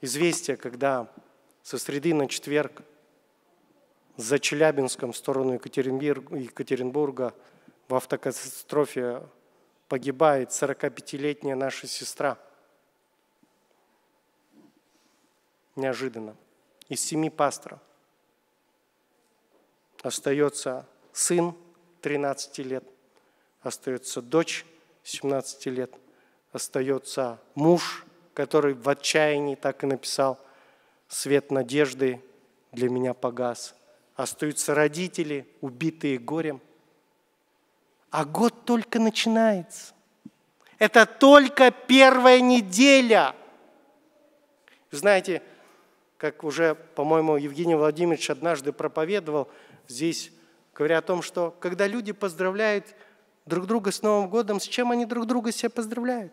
известие, когда со среды на четверг за Челябинском в сторону Екатеринбурга в автокатастрофе погибает 45-летняя наша сестра – неожиданно. Из семи пасторов остается сын 13 лет, остается дочь 17 лет, остается муж, который в отчаянии так и написал, свет надежды для меня погас. Остаются родители, убитые горем. А год только начинается. Это только первая неделя. Знаете, как уже, по-моему, Евгений Владимирович однажды проповедовал здесь, говоря о том, что когда люди поздравляют друг друга с Новым годом, с чем они друг друга себя поздравляют?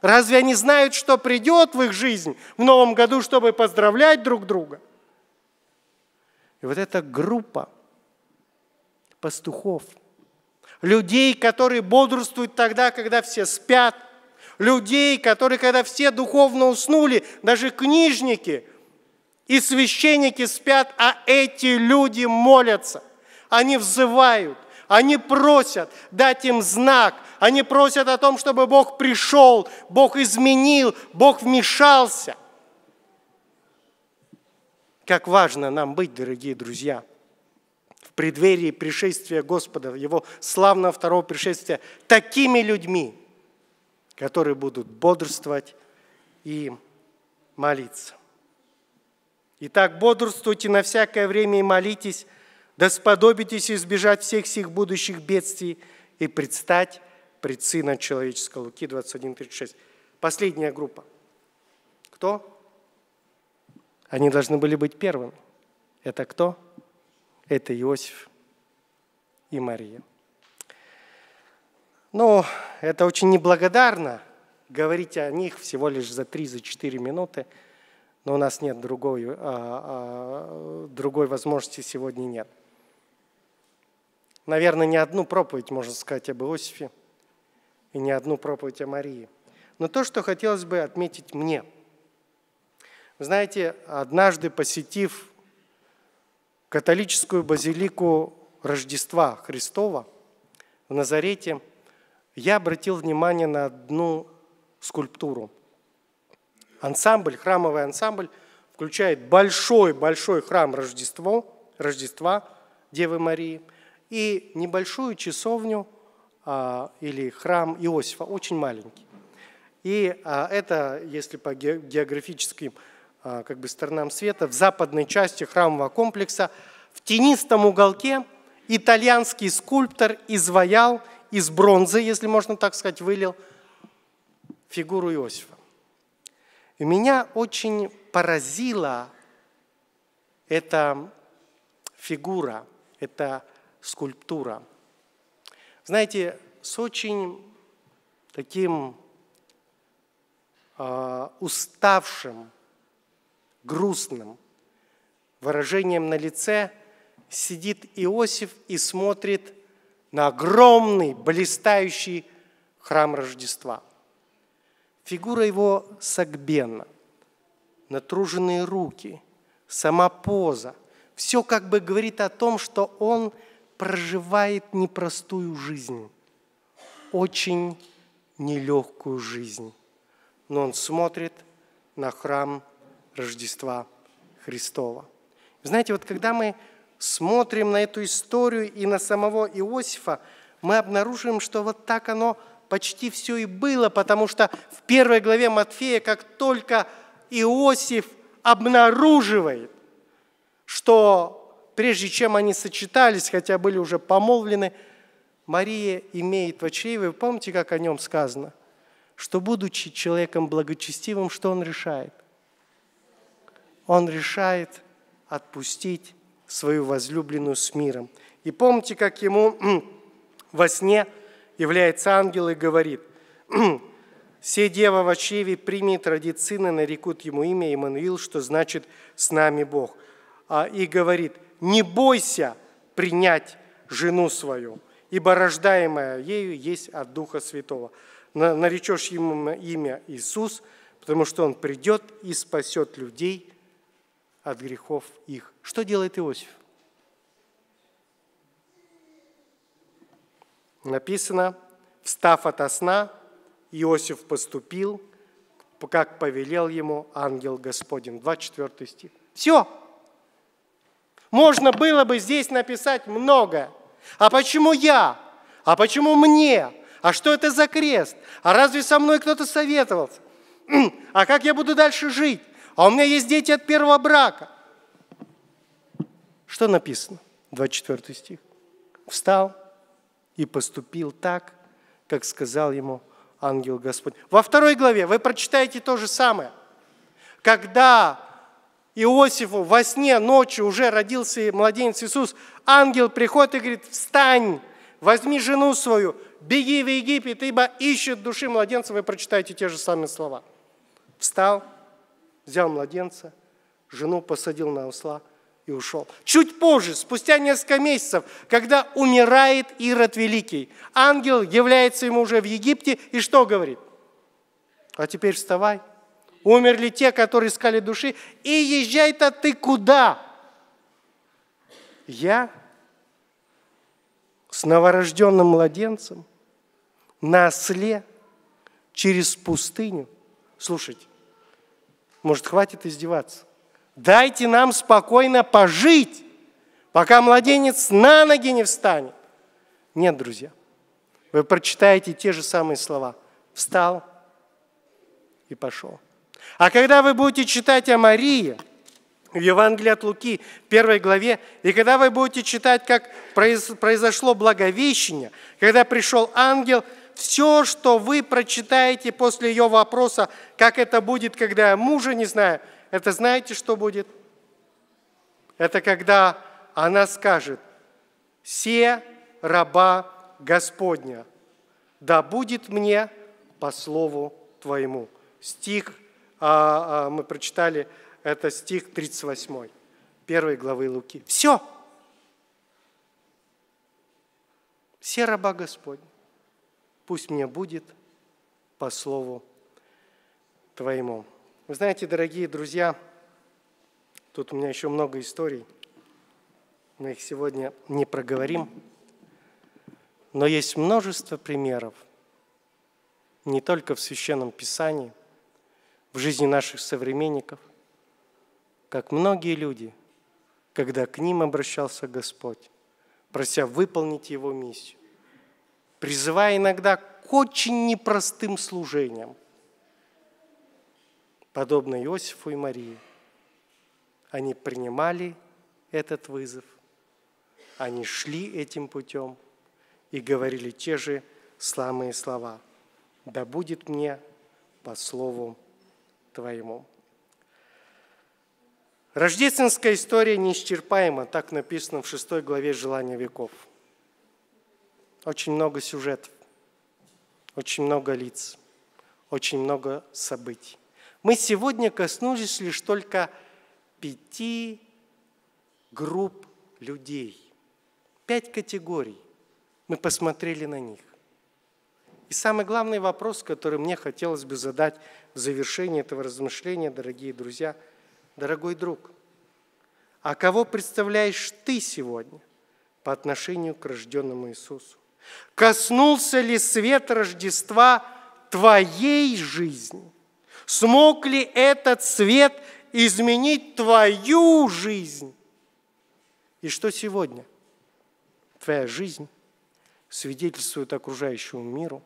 Разве они знают, что придет в их жизнь в Новом году, чтобы поздравлять друг друга? И вот эта группа пастухов, людей, которые бодрствуют тогда, когда все спят, людей, которые, когда все духовно уснули, даже книжники и священники спят, а эти люди молятся. Они взывают, они просят дать им знак, они просят о том, чтобы Бог пришел, Бог изменил, Бог вмешался. Как важно нам быть, дорогие друзья, в преддверии пришествия Господа, Его славного второго пришествия, такими людьми – которые будут бодрствовать и молиться. Итак, бодрствуйте на всякое время и молитесь, да сподобитесь избежать всех сих будущих бедствий и предстать пред Сыном Человеческого. Луки 21.36. Последняя группа. Кто? Они должны были быть первыми. Это кто? Это Иосиф и Мария. Ну, это очень неблагодарно говорить о них всего лишь за 3-4 минуты, но у нас нет другой, а, а, другой возможности сегодня нет. Наверное, ни одну проповедь можно сказать об Иосифе и ни одну проповедь о Марии. Но то, что хотелось бы отметить мне. Вы знаете, однажды посетив католическую базилику Рождества Христова в Назарете – я обратил внимание на одну скульптуру. Ансамбль, храмовый ансамбль включает большой-большой храм Рождество, Рождества Девы Марии и небольшую часовню а, или храм Иосифа, очень маленький. И а, это, если по географическим а, как бы сторонам света, в западной части храмового комплекса в тенистом уголке итальянский скульптор изваял – из бронзы, если можно так сказать, вылил фигуру Иосифа. И меня очень поразила эта фигура, эта скульптура. Знаете, с очень таким э, уставшим, грустным выражением на лице сидит Иосиф и смотрит на огромный, блистающий храм Рождества. Фигура его согбенна, натруженные руки, сама поза. Все как бы говорит о том, что он проживает непростую жизнь, очень нелегкую жизнь. Но он смотрит на храм Рождества Христова. Знаете, вот когда мы смотрим на эту историю и на самого Иосифа, мы обнаружим, что вот так оно почти все и было, потому что в первой главе Матфея, как только Иосиф обнаруживает, что прежде чем они сочетались, хотя были уже помолвлены, Мария имеет в чреве, вы помните, как о нем сказано, что будучи человеком благочестивым, что он решает? Он решает отпустить свою возлюбленную с миром. И помните, как ему во сне является ангел и говорит, «Се дева в очеве примет, родит сына, нарекут ему имя Иммануил, что значит «с нами Бог». А, и говорит, «Не бойся принять жену свою, ибо рождаемая ею есть от Духа Святого. Наречешь ему имя Иисус, потому что он придет и спасет людей от грехов их. Что делает Иосиф? Написано, встав ото сна, Иосиф поступил, как повелел ему ангел Господень. 24 стих. Все. Можно было бы здесь написать много. А почему я? А почему мне? А что это за крест? А разве со мной кто-то советовался? А как я буду дальше жить? а у меня есть дети от первого брака. Что написано? 24 стих. Встал и поступил так, как сказал ему ангел Господь. Во второй главе вы прочитаете то же самое. Когда Иосифу во сне ночью уже родился младенец Иисус, ангел приходит и говорит, встань, возьми жену свою, беги в Египет, ибо ищет души младенца. Вы прочитаете те же самые слова. Встал взял младенца, жену посадил на усла и ушел. Чуть позже, спустя несколько месяцев, когда умирает Ирод Великий, ангел является ему уже в Египте и что говорит? А теперь вставай. Умерли те, которые искали души, и езжай-то ты куда? Я с новорожденным младенцем на осле через пустыню. Слушайте, может, хватит издеваться? Дайте нам спокойно пожить, пока младенец на ноги не встанет. Нет, друзья, вы прочитаете те же самые слова. Встал и пошел. А когда вы будете читать о Марии, в Евангелии от Луки, первой главе, и когда вы будете читать, как произошло благовещение, когда пришел ангел – все, что вы прочитаете после ее вопроса, как это будет, когда я мужа не знаю, это знаете, что будет? Это когда она скажет, «Се раба Господня, да будет мне по слову Твоему». Стих, а, а, мы прочитали, это стих 38, первой главы Луки. Все! Все раба Господня. Пусть мне будет по слову Твоему. Вы знаете, дорогие друзья, тут у меня еще много историй. Мы их сегодня не проговорим. Но есть множество примеров, не только в Священном Писании, в жизни наших современников, как многие люди, когда к ним обращался Господь, прося выполнить Его миссию, призывая иногда к очень непростым служениям, подобно Иосифу и Марии. Они принимали этот вызов, они шли этим путем и говорили те же славные слова. «Да будет мне по слову Твоему». Рождественская история неисчерпаема, так написано в шестой главе «Желания веков». Очень много сюжетов, очень много лиц, очень много событий. Мы сегодня коснулись лишь только пяти групп людей, пять категорий. Мы посмотрели на них. И самый главный вопрос, который мне хотелось бы задать в завершении этого размышления, дорогие друзья, дорогой друг, а кого представляешь ты сегодня по отношению к рожденному Иисусу? Коснулся ли свет Рождества твоей жизни? Смог ли этот свет изменить твою жизнь? И что сегодня? Твоя жизнь свидетельствует окружающему миру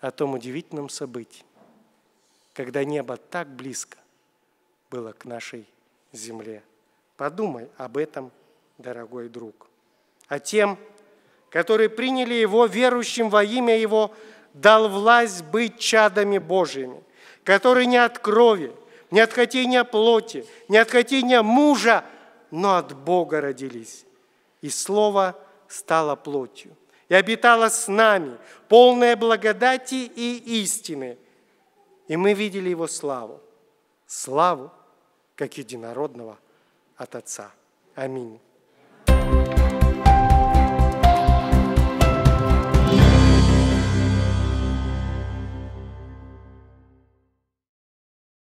о том удивительном событии, когда небо так близко было к нашей земле. Подумай об этом, дорогой друг. о тем, которые приняли Его верующим во имя Его, дал власть быть чадами Божьими, которые не от крови, не от хотения плоти, не от хотения мужа, но от Бога родились. И Слово стало плотью и обитало с нами, полное благодати и истины. И мы видели Его славу, славу, как единородного от Отца. Аминь.